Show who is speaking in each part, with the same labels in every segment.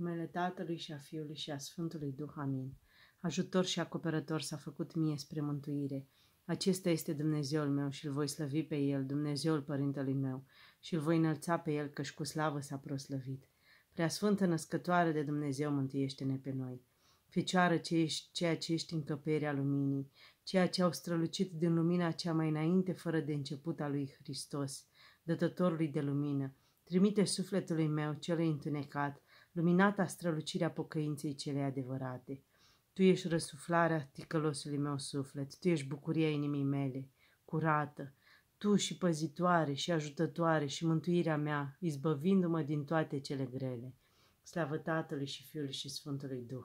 Speaker 1: numele Tatălui și a Fiului și a Sfântului Duh. Amin. Ajutor și acoperător s-a făcut mie spre mântuire. Acesta este Dumnezeul meu și îl voi slăvi pe el, Dumnezeul Părintelui meu, și îl voi înălța pe el, și cu slavă s-a proslăvit. Prea Sfântă Născătoare de Dumnezeu, mântuiește-ne pe noi. Fecioară ce ești, ceea ce ești încăperea luminii, ceea ce au strălucit din lumina cea mai înainte fără de început a lui Hristos, dătătorului de lumină, trimite sufletului meu celui întunecat, luminata strălucirea pocăinței cele adevărate. Tu ești răsuflarea ticălosului meu suflet, tu ești bucuria inimii mele, curată, tu și păzitoare și ajutătoare și mântuirea mea, izbăvindu-mă din toate cele grele. Slavă Tatălui și Fiului și Sfântului Duh!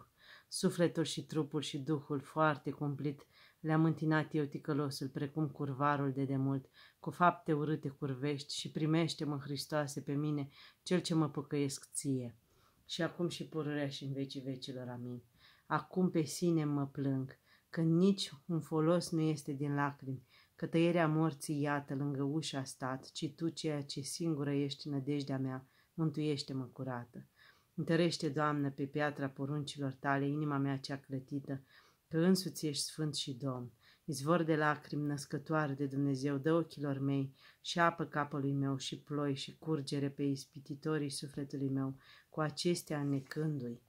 Speaker 1: Sufletul și trupul și Duhul foarte cumplit le-am întinat eu ticălosul, precum curvarul de demult, cu fapte urâte curvești și primește-mă, Hristoase, pe mine, cel ce mă păcăiesc ție și acum și pururea și în vecii vecilor. Amin. Acum pe sine mă plâng, că nici un folos nu este din lacrimi, că tăierea morții, iată, lângă ușa a stat, ci tu, ceea ce singură ești nădejdea mea, mântuiește-mă curată. Întărește, Doamnă, pe piatra poruncilor tale, inima mea cea clătită, că însuți ești sfânt și domn, izvor de lacrimi născătoare de Dumnezeu, dă ochilor mei și apă capului meu și ploi și curgere pe ispititorii sufletului meu, cu acestea necându-i.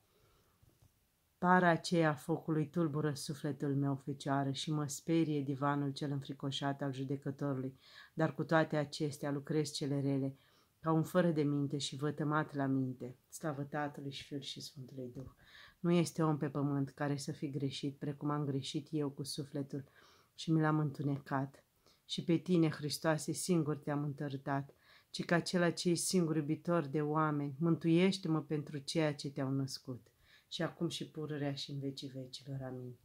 Speaker 1: Para aceea focului tulbură sufletul meu, fecioară, și mă sperie divanul cel înfricoșat al judecătorului, dar cu toate acestea lucrez cele rele, ca un fără de minte și vătămat la minte, slavă Tatălui și Fiul și Sfântului Duh. Nu este om pe pământ care să fi greșit, precum am greșit eu cu sufletul, și mi l-am întunecat. Și pe tine, Hristoase, singur te-am întărâtat, ci ca acela ce e singur iubitor de oameni, mântuiește-mă pentru ceea ce te-au născut. Și acum și pururea și în vecii vecilor. Amin.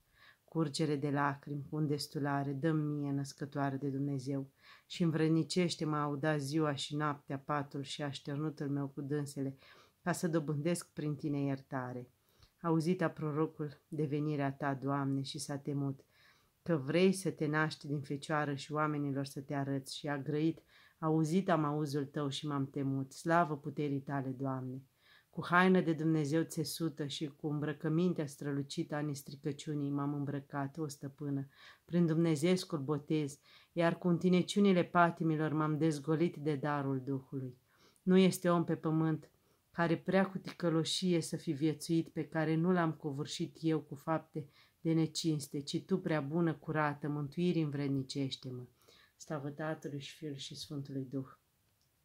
Speaker 1: Curgere de lacrimi, destulare, dă mie născătoare de Dumnezeu și învrănicește-mă a auda ziua și noaptea patul și așternutul meu cu dânsele, ca să dobândesc prin tine iertare. Auzit a prorocul devenirea ta, Doamne, și s-a temut că vrei să te naști din fecioară și oamenilor să te arăți și a grăit, auzit am auzul tău și m-am temut, slavă puterii tale, Doamne! Cu haină de Dumnezeu țesută și cu îmbrăcămintea strălucită a nistricăciunii m-am îmbrăcat, o stăpână, prin Dumnezeescul botez, iar cu întineciunile patimilor m-am dezgolit de darul Duhului. Nu este om pe pământ care prea cu ticăloșie să fi viețuit, pe care nu l-am covârșit eu cu fapte de necinste, ci tu, prea bună, curată, mântuirii învrednicește-mă. Slavă Tatălui și fiul și Sfântului Duh!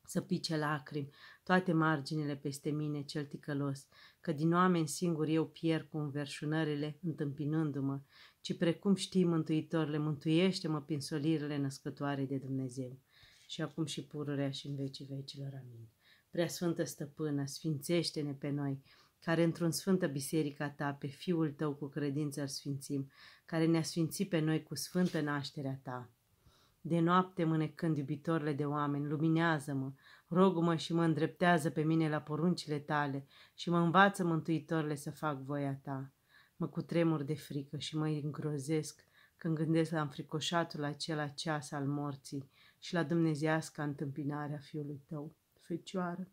Speaker 1: Să pice lacrimi, toate marginile peste mine, cel ticălos, că din oameni singuri eu pierd cu înverșunările, întâmpinându-mă, ci precum știi, Mântuitorile, mântuiește-mă prin solirile născătoare de Dumnezeu. Și acum și pururea și în vecii vecilor. Amin. Prea Sfântă Stăpână, sfințește-ne pe noi, care într-un sfântă biserica ta pe Fiul tău cu credință îl sfințim, care ne-a sfințit pe noi cu sfântă nașterea ta. De noapte, mânecând iubitorile de oameni, luminează-mă, rog mă și mă îndreptează pe mine la poruncile tale și mă învață, Mântuitorile, să fac voia ta. Mă cutremur de frică și mă îngrozesc când gândesc la înfricoșatul acela ceas al morții și la dumnezeiasca întâmpinarea fiului tău. Fecioară,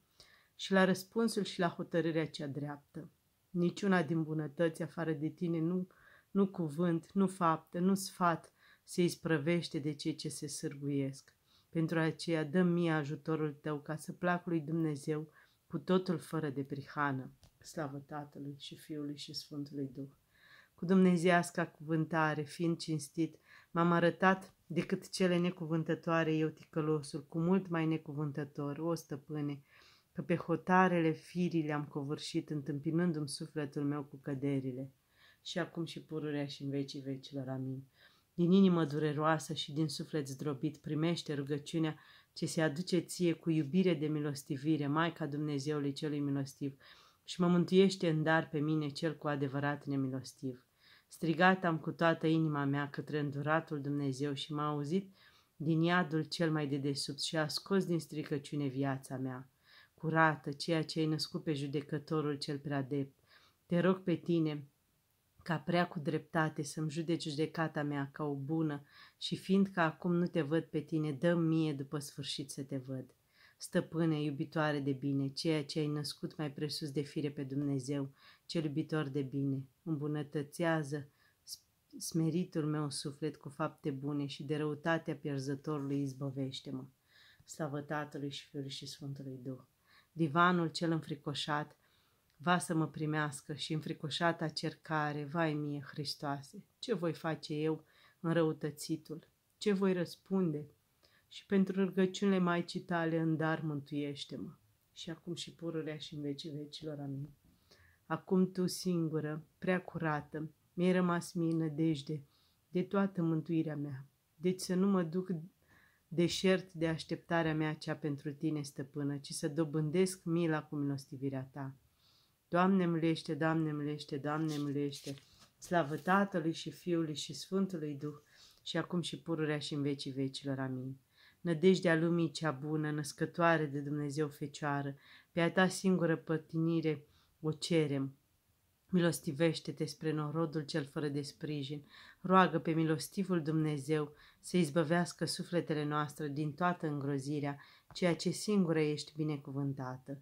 Speaker 1: și la răspunsul și la hotărârea cea dreaptă. Niciuna din bunătăți afară de tine nu, nu cuvânt, nu faptă, nu sfat se isprăvește de cei ce se sârguiesc. Pentru aceea dă mie ajutorul tău ca să plac lui Dumnezeu cu totul fără de prihană. Slavă Tatălui și Fiului și Sfântului Duh! Cu dumnezeiasca cuvântare, fiind cinstit, m-am arătat decât cele necuvântătoare eu ticălosul, cu mult mai necuvântător, o stăpâne, că pe hotarele firii le-am covârșit, întâmpinându-mi sufletul meu cu căderile, și acum și pururea și în vecii vecilor, amin. Din inimă dureroasă și din suflet zdrobit primește rugăciunea ce se aduce ție cu iubire de milostivire, Maica Dumnezeului Celui Milostiv, și mă mântuiește în dar pe mine cel cu adevărat nemilostiv. Strigat am cu toată inima mea către înduratul Dumnezeu și m-a auzit din iadul cel mai de desubt și a scos din stricăciune viața mea curată, ceea ce ai născut pe judecătorul cel prea drept. Te rog pe tine, ca prea cu dreptate, să-mi judeci judecata mea ca o bună și fiindcă acum nu te văd pe tine, dă mie după sfârșit să te văd. Stăpâne, iubitoare de bine, ceea ce ai născut mai presus de fire pe Dumnezeu, cel iubitor de bine, îmbunătățează smeritul meu suflet cu fapte bune și de răutatea pierzătorului izbăvește-mă. Slavă Tatălui și Fiului și Sfântului Duh divanul cel înfricoșat, va să mă primească și înfricoșata cercare, vai mie, Hristoase, ce voi face eu în răutățitul? ce voi răspunde și pentru rugăciunile Maicii tale în dar mântuiește-mă și acum și pururea și în vecii vecilor, amin. Acum tu singură, prea curată, mi-ai rămas mie nădejde de toată mântuirea mea, deci să nu mă duc deșert de așteptarea mea cea pentru tine, stăpână, ci să dobândesc mila cu milostivirea ta. Doamne mulește, Doamne mulește, Doamne mulește, slavă Tatălui și Fiului și Sfântului Duh și acum și pururea și în vecii vecilor. Amin. Nădejdea lumii cea bună, născătoare de Dumnezeu Fecioară, pe a ta singură pătinire o cerem, Milostivește-te spre norodul cel fără de sprijin. Roagă pe milostivul Dumnezeu să izbăvească sufletele noastre din toată îngrozirea, ceea ce singură ești binecuvântată.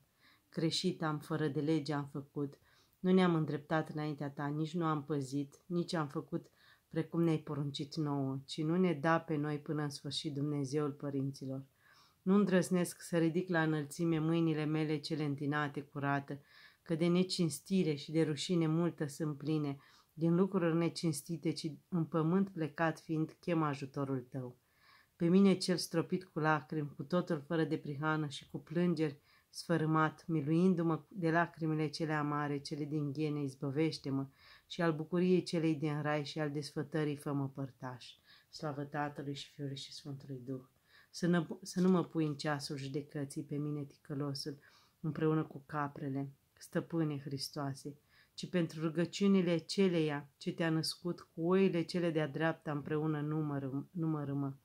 Speaker 1: Creșit am, fără de lege am făcut, nu ne-am îndreptat înaintea ta, nici nu am păzit, nici am făcut precum ne-ai poruncit nouă, ci nu ne da pe noi până în sfârșit Dumnezeul părinților. Nu îndrăznesc să ridic la înălțime mâinile mele cele întinate, curată, că de necinstire și de rușine multă sunt pline, din lucruri necinstite, ci în pământ plecat fiind chem ajutorul tău. Pe mine cel stropit cu lacrimi, cu totul fără de prihană și cu plângeri, sfărâmat, miluindu-mă de lacrimile cele amare, cele din ghiene, izbăvește-mă și al bucuriei celei din rai și al desfătării fă-mă părtaș. Slavă Tatălui și Fiului și Sfântului Duh! Să, nă, să nu mă pui în ceasul judecății pe mine, ticălosul, împreună cu caprele, stăpâne Hristoase, ci pentru rugăciunile celeia ce te-a născut cu oile cele de-a dreapta împreună numără, numără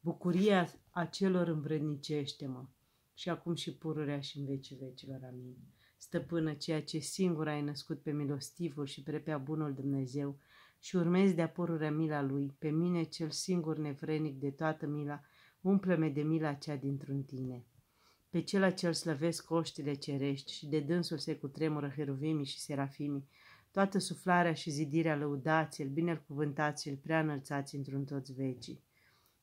Speaker 1: Bucuria acelor îmbrădnicește mă și acum și pururea și în vecii vecilor. Amin. Stăpână ceea ce singur ai născut pe milostivul și pe prea bunul Dumnezeu și urmezi de-a pururea mila lui, pe mine cel singur nevrenic de toată mila, umple-me de mila cea dintr-un tine. Pe cela ce îl slăvesc oștile cerești și de dânsul se cutremură heruvimii și serafimii, toată suflarea și zidirea lăudați-l, binecuvântați-l, prea înălțați într-un toți vecii.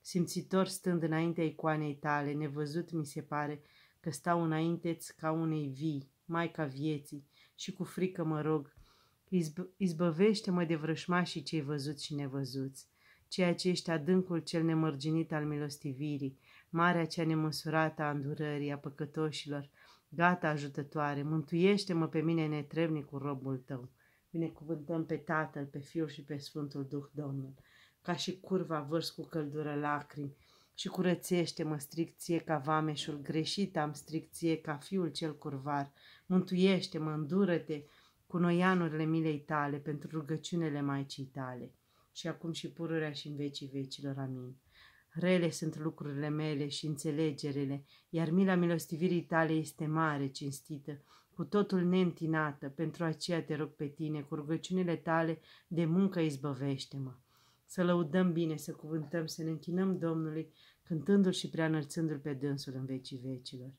Speaker 1: Simțitor stând înaintea icoanei tale, nevăzut mi se pare că stau înainteți ca unei vii, Maica vieții, și cu frică mă rog, izb- izbăvește-mă de vrășmașii cei văzuți și nevăzuți ceea ce ești adâncul cel nemărginit al milostivirii, marea cea nemăsurată a îndurării, a păcătoșilor, gata ajutătoare, mântuiește-mă pe mine netrebnicul robul tău. Binecuvântăm pe Tatăl, pe Fiul și pe Sfântul Duh Domnul, ca și curva vârst cu căldură lacrimi, și curățește-mă stricție ca vameșul, greșit am stricție ca fiul cel curvar, mântuiește-mă, îndură-te cu noianurile milei tale pentru rugăciunile Maicii tale și acum și pururea și în vecii vecilor. Amin. Rele sunt lucrurile mele și înțelegerele, iar mila milostivirii tale este mare, cinstită, cu totul neîntinată, pentru aceea te rog pe tine, cu rugăciunile tale de muncă izbăvește-mă. Să lăudăm bine, să cuvântăm, să ne închinăm Domnului, cântându-L și preanălțându-L pe dânsul în vecii vecilor.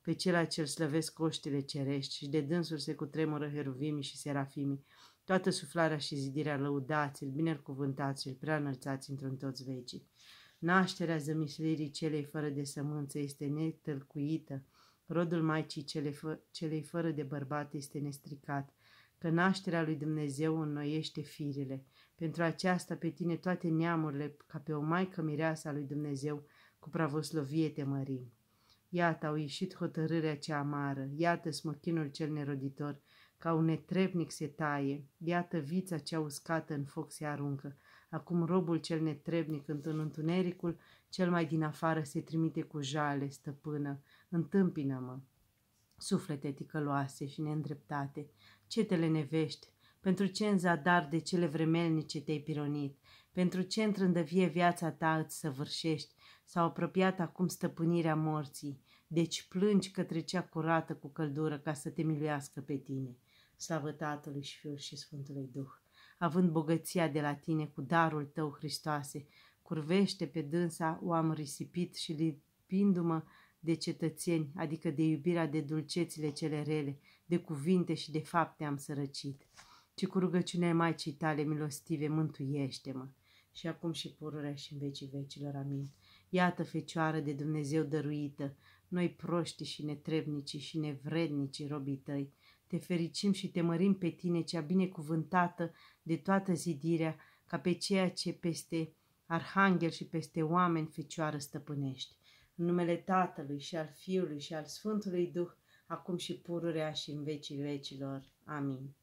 Speaker 1: Pe cel acel slăvesc coștile cerești și de dânsul se cutremură heruvimii și serafimii, toată suflarea și zidirea lăudați-l, binecuvântați-l, preanălțați într-un toți vecii. Nașterea zămislirii celei fără de sămânță este netălcuită, rodul Maicii cele fă, celei fără de bărbat este nestricat, că nașterea lui Dumnezeu înnoiește firile. Pentru aceasta pe tine toate neamurile, ca pe o maică mireasa lui Dumnezeu, cu pravoslovie te mărim. Iată, au ieșit hotărârea cea amară, iată smochinul cel neroditor, ca un netrebnic se taie, iată vița cea uscată în foc se aruncă. Acum robul cel netrebnic în întunericul, cel mai din afară se trimite cu jale, stăpână, întâmpină-mă. Suflete ticăloase și neîndreptate, ce te lenevești? Pentru ce în zadar de cele vremelnice te-ai pironit? Pentru ce într vie viața ta îți săvârșești? S-a apropiat acum stăpânirea morții, deci plângi către cea curată cu căldură ca să te miluiască pe tine. Slavă Tatălui și Fiul și Sfântului Duh! Având bogăția de la tine cu darul tău, Hristoase, curvește pe dânsa o am risipit și lipindu-mă de cetățeni, adică de iubirea de dulcețile cele rele, de cuvinte și de fapte am sărăcit. Ci cu rugăciunea Maicii tale milostive, mântuiește-mă! Și acum și pururea și în vecii vecilor, amin. Iată, Fecioară de Dumnezeu dăruită, noi proști și netrebnici și nevrednici robii tăi, te fericim și te mărim pe tine, cea binecuvântată de toată zidirea, ca pe ceea ce peste arhanghel și peste oameni fecioară stăpânești. În numele Tatălui și al Fiului și al Sfântului Duh, acum și pururea și în vecii vecilor. Amin.